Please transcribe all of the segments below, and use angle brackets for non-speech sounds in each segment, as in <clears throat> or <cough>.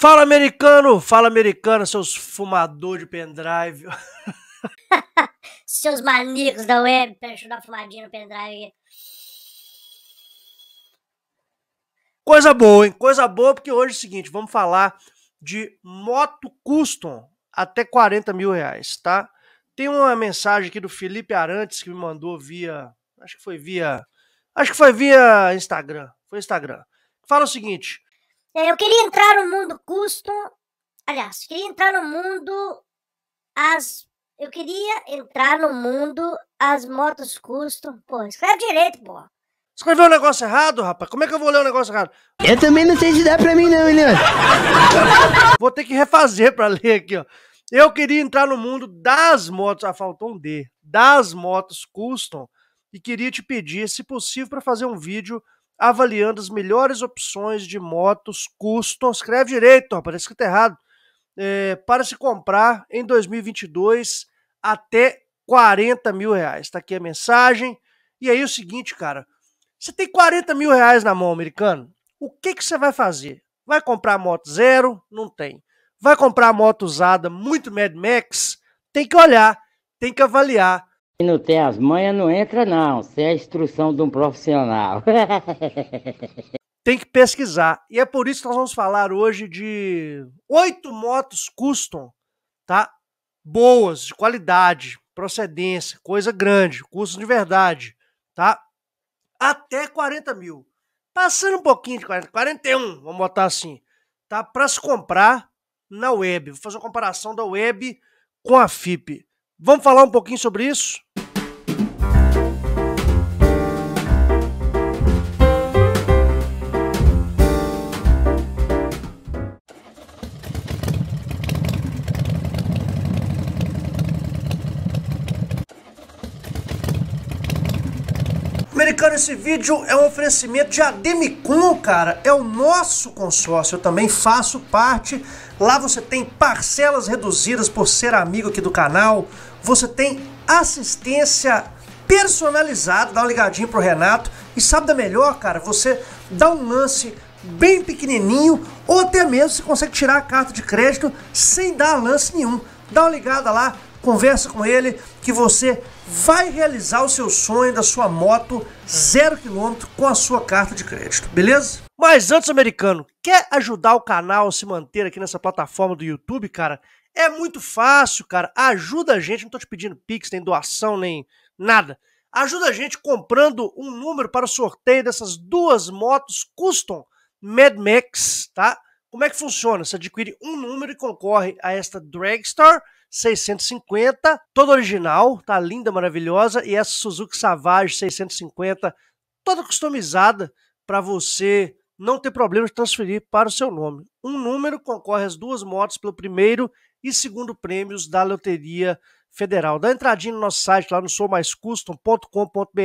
Fala americano, fala americano, seus fumador de pendrive. <laughs> seus maníacos da web, deixa eu dar uma fumadinha no pendrive. Coisa boa, hein? Coisa boa, porque hoje é o seguinte, vamos falar de moto custom até 40 mil reais, tá? Tem uma mensagem aqui do Felipe Arantes que me mandou via, acho que foi via, acho que foi via Instagram, foi Instagram. Fala o seguinte, é, eu queria entrar no mundo custom. Aliás, queria entrar no mundo as. Eu queria entrar no mundo as motos custom. Pô, escreve direito, pô. Escreveu um negócio errado, rapaz? Como é que eu vou ler um negócio errado? Eu também não sei se dá pra mim, não, Eliane. <laughs> vou ter que refazer pra ler aqui, ó. Eu queria entrar no mundo das motos. Ah, faltou um D. Das motos custom. E queria te pedir, se possível, para fazer um vídeo avaliando as melhores opções de motos custom. Escreve direito, ó, parece que tá errado. É, para se comprar em 2022 até 40 mil reais. Tá aqui a mensagem. E aí o seguinte, cara. Você tem 40 mil reais na mão, americano. O que, que você vai fazer? Vai comprar moto zero? Não tem. Vai comprar moto usada muito Mad Max? Tem que olhar, tem que avaliar se não tem as manhas, não entra, não. Isso é a instrução de um profissional. <laughs> tem que pesquisar. E é por isso que nós vamos falar hoje de oito motos custom, tá? Boas, de qualidade, procedência, coisa grande, custo de verdade, tá? Até 40 mil. Passando um pouquinho de 40, 41, vamos botar assim, tá? Para se comprar na web. Vou fazer uma comparação da web com a FIP. Vamos falar um pouquinho sobre isso? esse vídeo é um oferecimento de Ademicon, cara. É o nosso consórcio, eu também faço parte. Lá você tem parcelas reduzidas por ser amigo aqui do canal. Você tem assistência personalizada, dá uma ligadinha pro Renato. E sabe da melhor, cara? Você dá um lance bem pequenininho ou até mesmo você consegue tirar a carta de crédito sem dar lance nenhum. Dá uma ligada lá, conversa com ele que você vai realizar o seu sonho da sua moto zero quilômetro com a sua carta de crédito, beleza? Mas antes, americano, quer ajudar o canal a se manter aqui nessa plataforma do YouTube, cara? É muito fácil, cara. Ajuda a gente, não tô te pedindo pix, nem doação, nem nada. Ajuda a gente comprando um número para o sorteio dessas duas motos custom Mad Max, tá? Como é que funciona? Você adquire um número e concorre a esta Dragstar 650, toda original, tá linda, maravilhosa, e essa Suzuki Savage 650, toda customizada para você não ter problema de transferir para o seu nome. Um número concorre às duas motos pelo primeiro e segundo prêmios da Loteria Federal. Dá uma entradinha no nosso site lá no soumaiscustom.com.br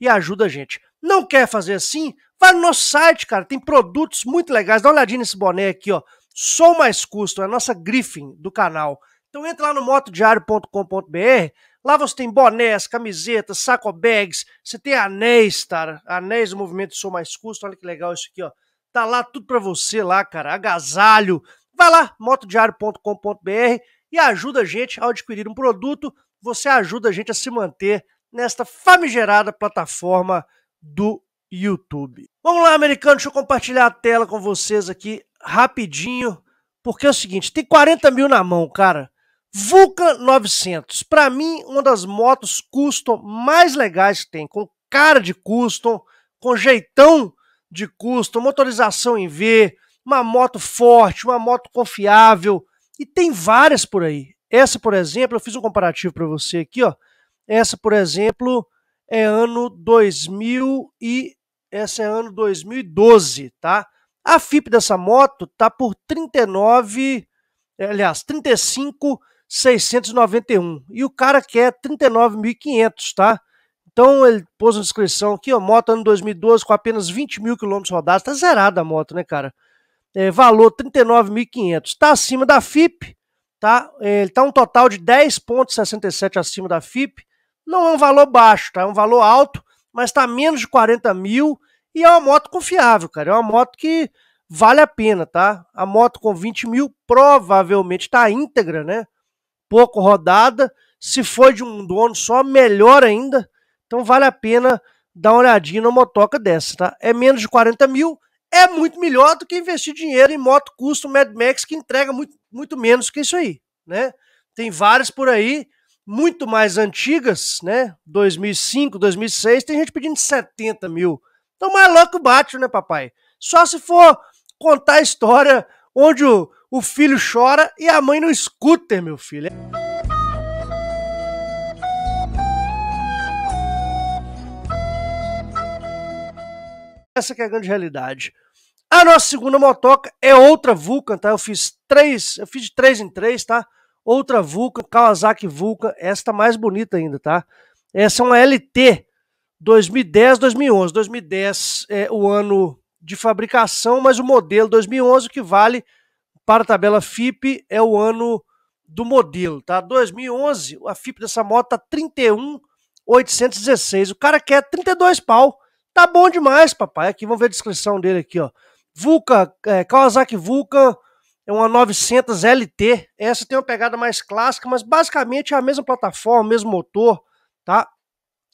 e ajuda a gente. Não quer fazer assim? Vai no nosso site, cara, tem produtos muito legais. Dá uma olhadinha nesse boné aqui, ó. Sou Mais Custom, é a nossa griffin do canal. Então entra lá no motodiário.com.br, lá você tem bonés, camisetas, saco bags, você tem anéis, cara, anéis do movimento Sou Mais Custo, olha que legal isso aqui, ó. Tá lá tudo para você lá, cara, agasalho. Vai lá, motodiário.com.br e ajuda a gente a adquirir um produto, você ajuda a gente a se manter nesta famigerada plataforma do YouTube. Vamos lá, americano, deixa eu compartilhar a tela com vocês aqui rapidinho, porque é o seguinte, tem 40 mil na mão, cara. Vulcan 900, para mim, uma das motos custom mais legais que tem, com cara de custom, com jeitão de custom, motorização em V, uma moto forte, uma moto confiável, e tem várias por aí. Essa, por exemplo, eu fiz um comparativo para você aqui, ó. Essa, por exemplo, é ano 2000 e essa é ano 2012, tá? A FIP dessa moto tá por 39, aliás, 35 691. E o cara quer 39.500, tá? Então ele pôs uma descrição aqui, ó, moto ano 2012 com apenas 20 mil quilômetros rodados, tá zerada a moto, né, cara? É, valor 39.500, tá acima da FIP, tá? É, ele tá um total de 10.67 acima da FIP, não é um valor baixo, tá? É um valor alto, mas tá menos de 40 mil e é uma moto confiável, cara, é uma moto que vale a pena, tá? A moto com 20 mil provavelmente tá íntegra, né? pouco rodada. Se for de um dono só, melhor ainda. Então vale a pena dar uma olhadinha na motoca dessa, tá? É menos de 40 mil, é muito melhor do que investir dinheiro em moto custo Mad Max, que entrega muito, muito menos que isso aí, né? Tem várias por aí, muito mais antigas, né? 2005, 2006, tem gente pedindo 70 mil. Então mais louco bate, né, papai? Só se for contar a história onde o, o filho chora e a mãe não escuta, meu filho. Essa é a grande realidade. A nossa segunda motoca é outra Vulcan, tá? Eu fiz três, eu fiz de três em três, tá? Outra Vulcan, Kawasaki Vulcan, esta mais bonita ainda, tá? Essa é uma LT 2010, 2011. 2010 é o ano de fabricação, mas o modelo 2011 que vale para a tabela FIP é o ano do modelo, tá? 2011, a FIP dessa moto tá 31,816. O cara quer 32 pau. Tá bom demais, papai. Aqui, vamos ver a descrição dele aqui, ó. Vulcan, é, Kawasaki Vulcan é uma 900 LT. Essa tem uma pegada mais clássica, mas basicamente é a mesma plataforma, mesmo motor, tá?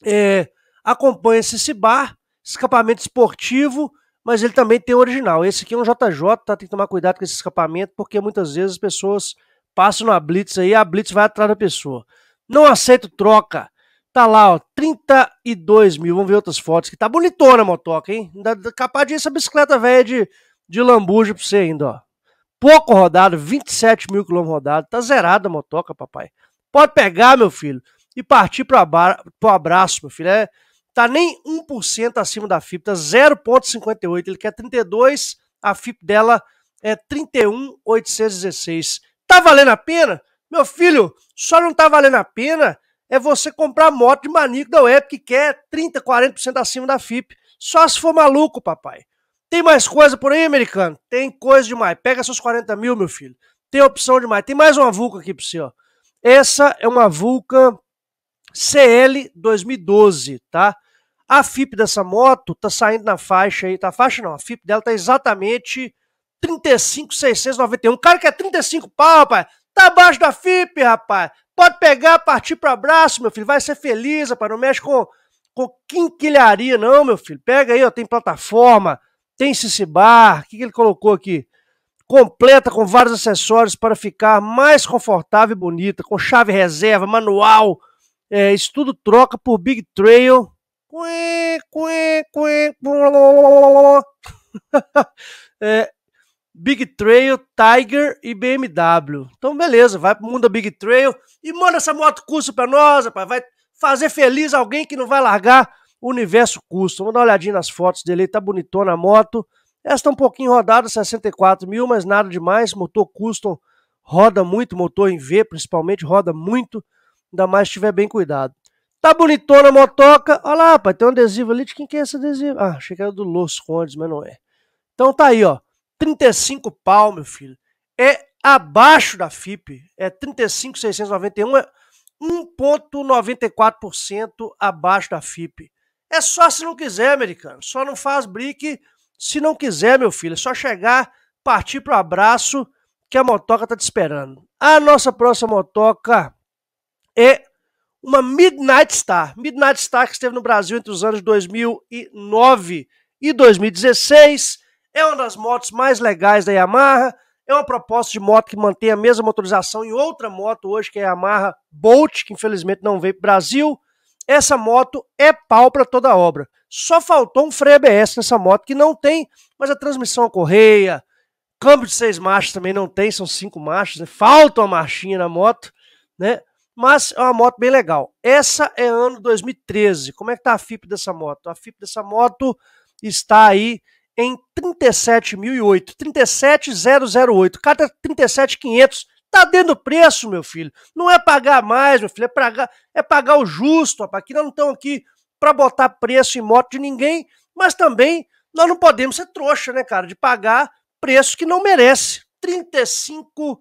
É, Acompanha-se esse bar, escapamento esportivo mas ele também tem o original. Esse aqui é um JJ, tá? Tem que tomar cuidado com esse escapamento, porque muitas vezes as pessoas passam na Blitz aí, a Blitz vai atrás da pessoa. Não aceito troca. Tá lá, ó, 32 mil. Vamos ver outras fotos que tá bonitona a motoca, hein? dá Capaz de essa bicicleta velha de, de lambuja pra você ainda, ó. Pouco rodado, 27 mil quilômetros rodados. Tá zerada a motoca, papai. Pode pegar, meu filho, e partir pro, abra pro abraço, meu filho. É, Tá nem 1% acima da FIP, tá 0,58. Ele quer 32, a FIP dela é 31,816. Tá valendo a pena? Meu filho, só não tá valendo a pena é você comprar moto de manico da web que quer 30, 40% acima da FIP. Só se for maluco, papai. Tem mais coisa por aí, americano? Tem coisa demais. Pega seus 40 mil, meu filho. Tem opção demais. Tem mais uma Vulca aqui pra você, ó. Essa é uma Vulca CL 2012, tá? A FIP dessa moto tá saindo na faixa aí, tá? faixa não, a FIP dela tá exatamente 35,691. O cara que é 35 pau, rapaz. Tá abaixo da FIP, rapaz. Pode pegar, partir para abraço, meu filho. Vai ser feliz, rapaz. Não mexe com, com quinquilharia, não, meu filho. Pega aí, ó. Tem plataforma, tem Cicibar. O que, que ele colocou aqui? Completa com vários acessórios para ficar mais confortável e bonita. Com chave reserva, manual. É, isso tudo troca por Big Trail <laughs> é, Big Trail, Tiger e BMW. Então, beleza, vai pro mundo da Big Trail e manda essa moto custom pra nós, rapaz. Vai fazer feliz alguém que não vai largar o universo custom, Vamos dar uma olhadinha nas fotos dele, Ele tá bonitona a moto. Essa tá um pouquinho rodada, 64 mil, mas nada demais. Motor custom roda muito, motor em V principalmente, roda muito. Ainda mais se tiver bem cuidado. Tá bonitona a motoca. Olha lá, pai, tem um adesivo ali. De quem que é esse adesivo? Ah, achei que era do Los Condes, mas não é. Então tá aí, ó. 35 pau, meu filho. É abaixo da FIP. É 35,691. É 1,94% abaixo da FIP. É só se não quiser, americano. Só não faz brick se não quiser, meu filho. É só chegar, partir pro abraço que a motoca tá te esperando. A nossa próxima motoca é uma Midnight Star. Midnight Star que esteve no Brasil entre os anos 2009 e 2016. É uma das motos mais legais da Yamaha. É uma proposta de moto que mantém a mesma motorização em outra moto hoje, que é a Yamaha Bolt, que infelizmente não veio para o Brasil. Essa moto é pau para toda obra. Só faltou um freio ABS nessa moto, que não tem, mas a transmissão a correia, câmbio de seis marchas também não tem, são cinco marchas, né? falta uma marchinha na moto, né? mas é uma moto bem legal. Essa é ano 2013. Como é que tá a FIP dessa moto? A FIP dessa moto está aí em 37.008, 37.008, cada 37.500 tá dentro do preço, meu filho. Não é pagar mais, meu filho, é pagar, é pagar o justo, rapaz. Aqui nós não estamos aqui para botar preço em moto de ninguém, mas também nós não podemos ser trouxa, né, cara, de pagar preço que não merece. 35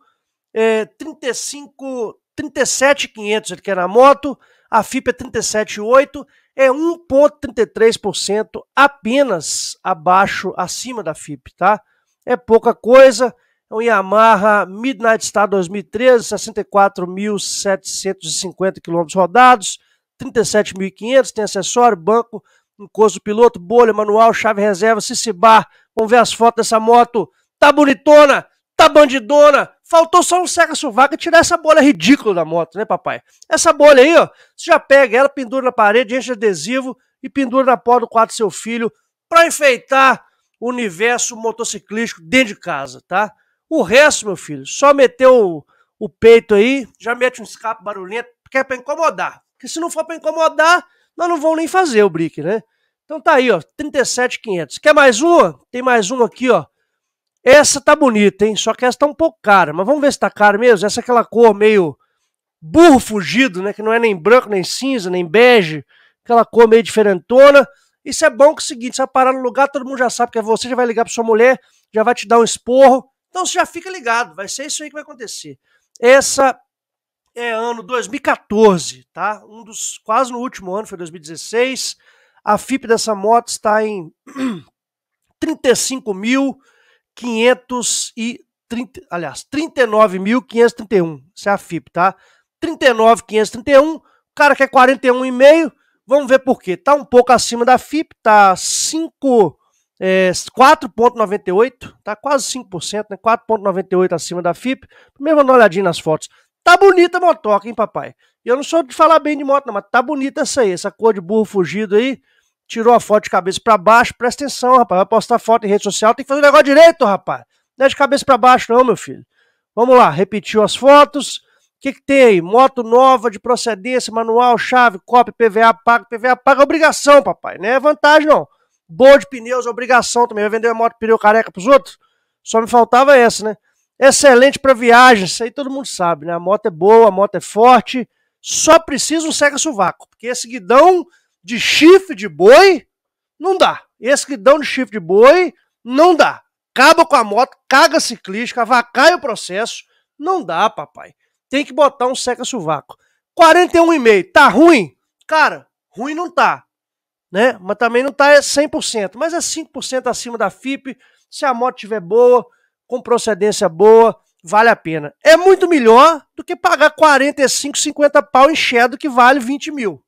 é, 35 37,500 ele quer na moto, a FIP é 37,8, é 1,33% apenas abaixo, acima da FIP, tá? É pouca coisa. É um Yamaha Midnight Star 2013, 64.750 km rodados, 37.500, tem acessório, banco, encosto piloto, bolha, manual, chave reserva, Cicibar. Vamos ver as fotos dessa moto. Tá bonitona, tá bandidona, Faltou só um seca-sovaca tirar essa bolha ridícula da moto, né, papai? Essa bolha aí, ó, você já pega ela, pendura na parede, enche adesivo e pendura na porta do quarto do seu filho para enfeitar o universo motociclístico dentro de casa, tá? O resto, meu filho, só meter o, o peito aí, já mete um escape barulhento, porque é pra incomodar. Porque se não for para incomodar, nós não vamos nem fazer o brick, né? Então tá aí, ó, 37,500. Quer mais uma? Tem mais uma aqui, ó. Essa tá bonita, hein? Só que essa tá um pouco cara. Mas vamos ver se tá cara mesmo. Essa é aquela cor meio burro fugido, né? Que não é nem branco, nem cinza, nem bege. Aquela cor meio diferentona. Isso é bom que é o seguinte, você vai parar no lugar, todo mundo já sabe que é você, já vai ligar pra sua mulher, já vai te dar um esporro. Então você já fica ligado, vai ser isso aí que vai acontecer. Essa é ano 2014, tá? Um dos quase no último ano, foi 2016. A FIP dessa moto está em 35 <clears throat> mil. 530, aliás, 39.531. Isso é a FIP, tá? 39.531, o cara quer 41,5. Vamos ver por quê. Tá um pouco acima da FIP, tá 5 é, 4,98, tá quase 5%, né? 4,98 acima da FIP. Primeiro dá uma olhadinha nas fotos. Tá bonita a motoca, hein, papai? Eu não sou de falar bem de moto, não, mas tá bonita essa aí, essa cor de burro fugido aí tirou a foto de cabeça para baixo, presta atenção, rapaz, vai postar foto em rede social, tem que fazer o negócio direito, rapaz. Não é de cabeça para baixo não, meu filho. Vamos lá, repetiu as fotos. O que, que tem aí? Moto nova de procedência, manual, chave, copy, PVA pago. PVA pago é obrigação, papai. Não é vantagem, não. Boa de pneus, obrigação também. Vai vender uma moto pneu careca pros outros? Só me faltava essa, né? Excelente para viagem, isso aí todo mundo sabe, né? A moto é boa, a moto é forte. Só precisa um cega-sovaco, porque esse guidão de chifre de boi, não dá. Esse que dão de chifre de boi, não dá. Acaba com a moto, caga ciclística, vacaia o processo. Não dá, papai. Tem que botar um seca-sovaco. 41,5, tá ruim? Cara, ruim não tá. Né? Mas também não tá 100%. É mas é 5% acima da FIP. Se a moto tiver boa, com procedência boa, vale a pena. É muito melhor do que pagar 45, 50 pau em Shadow que vale 20 mil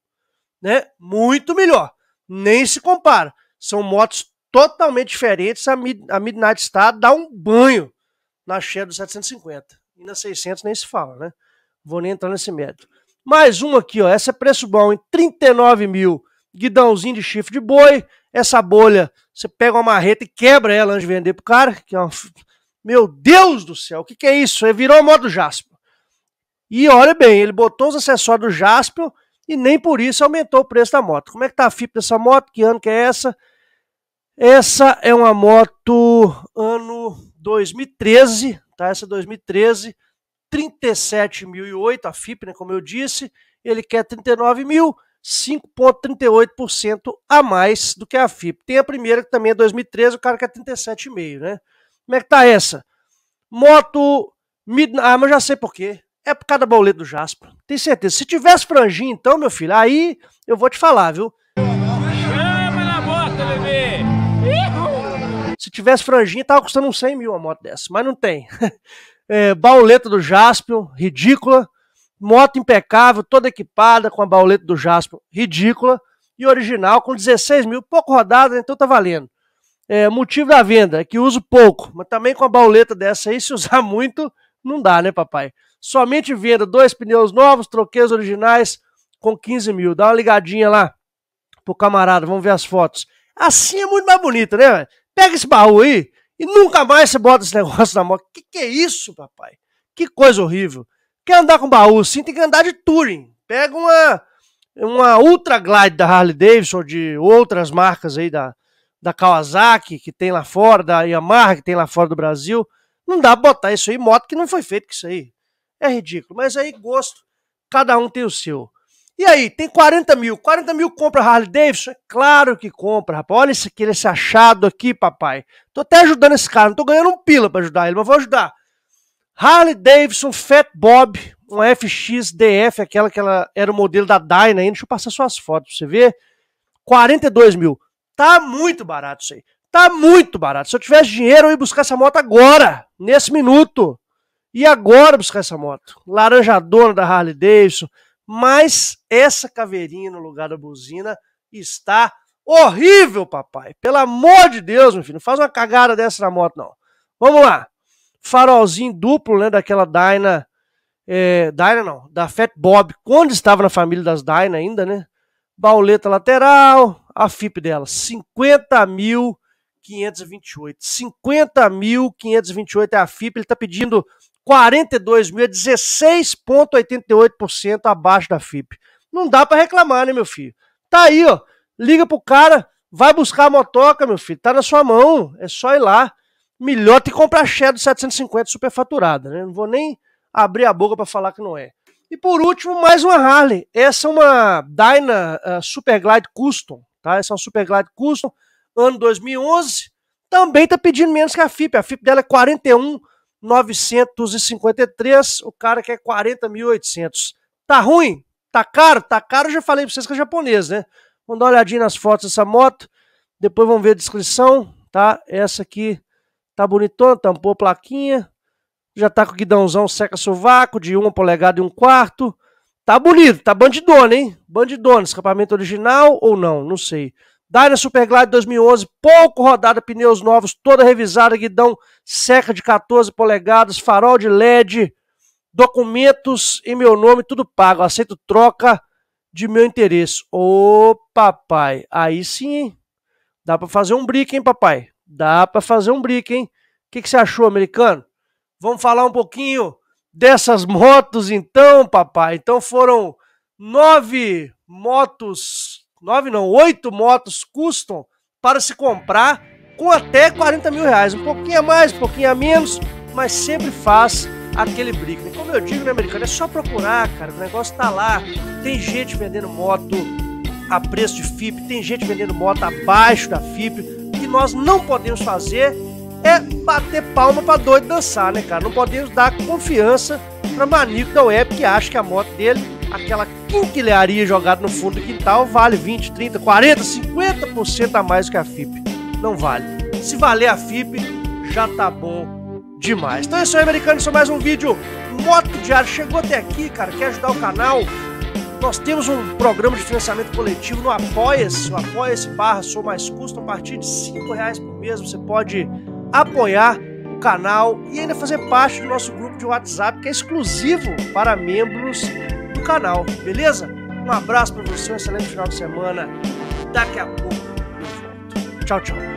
né? Muito melhor. Nem se compara. São motos totalmente diferentes. A, Mid a Midnight Star dá um banho na Shadow 750. E na 600 nem se fala, né? Vou nem entrar nesse mérito. Mais um aqui, ó. Essa é preço bom, em 39 mil. Guidãozinho de chifre de boi. Essa bolha, você pega uma marreta e quebra ela antes de vender pro cara. Que é uma... Meu Deus do céu, o que, que é isso? Ele virou moto Jasper. E olha bem, ele botou os acessórios do Jasper e nem por isso aumentou o preço da moto. Como é que tá a FIP dessa moto? Que ano que é essa? Essa é uma moto ano 2013, tá? Essa 2013, é 37.008 a FIP, né? Como eu disse, ele quer 39 mil, 5,38% a mais do que a FIP. Tem a primeira que também é 2013, o cara quer 37,5, né? Como é que tá essa? Moto ah, mas já sei por quê. É por causa da do Jasper. Tem certeza. Se tivesse franjinha, então, meu filho, aí eu vou te falar, viu? Chama na bebê! Se tivesse franjinha, tava custando uns 100 mil uma moto dessa, mas não tem. <laughs> É, bauleta do Jaspion, ridícula. Moto impecável, toda equipada com a bauleta do Jaspion, ridícula. E original, com 16 mil, pouco rodada, né? então tá valendo. É, motivo da venda é que uso pouco, mas também com a bauleta dessa aí, se usar <laughs> muito, não dá, né, papai? Somente venda dois pneus novos, troqueiros originais com 15 mil. Dá uma ligadinha lá pro camarada, vamos ver as fotos. Assim é muito mais bonito, né? Pega esse baú aí e nunca mais você bota esse <laughs> negócio na moto. Que que é isso, papai? Que coisa horrível. Quer andar com baú sim, tem que andar de touring. Pega uma, uma Ultra Glide da Harley Davidson, de outras marcas aí da, da Kawasaki, que tem lá fora, da Yamaha, que tem lá fora do Brasil. Não dá pra botar isso aí, moto que não foi feito com isso aí. É ridículo. Mas aí, gosto, cada um tem o seu. E aí, tem 40 mil. 40 mil compra Harley Davidson? É claro que compra, rapaz. Olha esse, aqui, esse achado aqui, papai. Tô até ajudando esse cara. Não tô ganhando um pila pra ajudar ele, mas vou ajudar. Harley Davidson Fat Bob, uma FXDF, aquela que ela era o modelo da Dyna ainda. Deixa eu passar suas fotos pra você ver. 42 mil. Tá muito barato isso aí. Tá muito barato. Se eu tivesse dinheiro, eu ia buscar essa moto agora, nesse minuto. E agora buscar essa moto. Laranjadona da Harley Davidson. Mas essa caveirinha no lugar da buzina está horrível, papai. Pelo amor de Deus, meu filho. Não faz uma cagada dessa na moto, não. Vamos lá. Farolzinho duplo, né? Daquela Dyna. É, Dyna não, da Fat Bob, quando estava na família das Dyna ainda, né? Bauleta lateral, a FIP dela, 50 mil 50.528 é a FIP, ele está pedindo 42 mil, é 16,88% abaixo da FIP. Não dá para reclamar, né, meu filho? Tá aí, ó. Liga pro cara, vai buscar a motoca, meu filho. Tá na sua mão, é só ir lá. Melhor que comprar share do 750 superfaturada, né? Não vou nem abrir a boca para falar que não é. E por último, mais uma Harley. Essa é uma Dyna uh, ah, Superglide Custom, tá? Essa é uma Superglide Custom ano 2011, também está pedindo menos que a FIP. A FIP dela é 41,953, o cara quer 40.800. Tá ruim? Tá caro? Tá caro, eu já falei para vocês que é japonês, né? Vamos dar uma olhadinha nas fotos dessa moto, depois vamos ver a descrição, tá? Essa aqui tá bonitona, tampou a plaquinha, já tá com o guidãozão seca-sovaco de uma polegada e um quarto. Tá bonito, tá bandidona, hein? Bandidona, escapamento original ou não, não sei. Dyna Superglide 2011, pouco rodada, pneus novos, toda revisada, guidão seca de 14 polegadas, farol de LED, documentos em meu nome, tudo pago. Aceito troca de meu interesse. Ô, papai, aí sim, hein? Dá para fazer um brick, hein, papai? Dá para fazer um brick, hein? O que, que você achou, americano? Vamos falar um pouquinho dessas motos, então, papai. Então foram nove motos nove não, oito motos custom para se comprar com até 40 mil reais. Um pouquinho a mais, um pouquinho a menos, mas sempre faz aquele brico. Como eu digo, né, americano, é só procurar, cara. O negócio tá lá. Tem gente vendendo moto a preço de FIP, tem gente vendendo moto abaixo da FIP. O que nós não podemos fazer é bater palma para doido dançar, né, cara? Não podemos dar confiança para maníaco da web que acha que a moto dele aquela quinquilharia jogada no fundo do quintal vale 20, 30, 40, 50% a mais que a FIP. Não vale. Se valer a FIP, já tá bom demais. Então é isso aí, americano. Isso é mais um vídeo Moto Diário. Chegou até aqui, cara, quer ajudar o canal? Nós temos um programa de financiamento coletivo no Apoia-se, o Apoia-se barra Sou Mais Custo, a partir de cinco reais por mês você pode apoiar o canal e ainda fazer parte do nosso grupo de WhatsApp que é exclusivo para membros canal, beleza? Um abraço para você, um excelente final de semana. Daqui a pouco eu volto. Tchau, tchau.